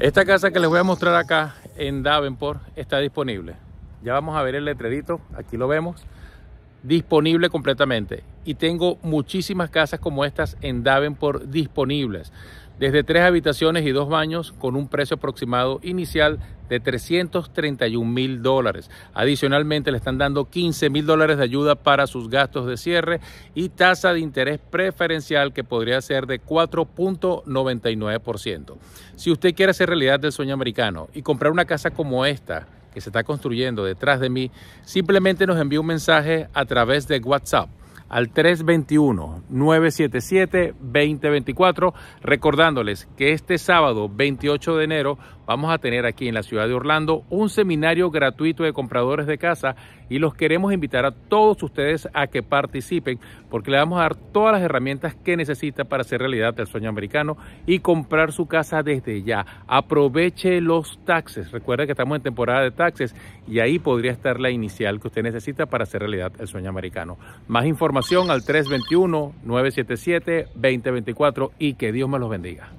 Esta casa que les voy a mostrar acá en Davenport está disponible. Ya vamos a ver el letrerito, aquí lo vemos disponible completamente. Y tengo muchísimas casas como estas en Davenport disponibles. Desde tres habitaciones y dos baños con un precio aproximado inicial de 331 mil dólares. Adicionalmente le están dando 15 mil dólares de ayuda para sus gastos de cierre y tasa de interés preferencial que podría ser de 4.99%. Si usted quiere hacer realidad del sueño americano y comprar una casa como esta, que se está construyendo detrás de mí, simplemente nos envía un mensaje a través de WhatsApp al 321-977-2024, recordándoles que este sábado 28 de enero vamos a tener aquí en la ciudad de Orlando un seminario gratuito de compradores de casa y los queremos invitar a todos ustedes a que participen porque le vamos a dar todas las herramientas que necesita para hacer realidad el sueño americano y comprar su casa desde ya. Aproveche los taxes. Recuerde que estamos en temporada de taxes y ahí podría estar la inicial que usted necesita para hacer realidad el sueño americano. Más información al 321-977-2024 y que Dios me los bendiga.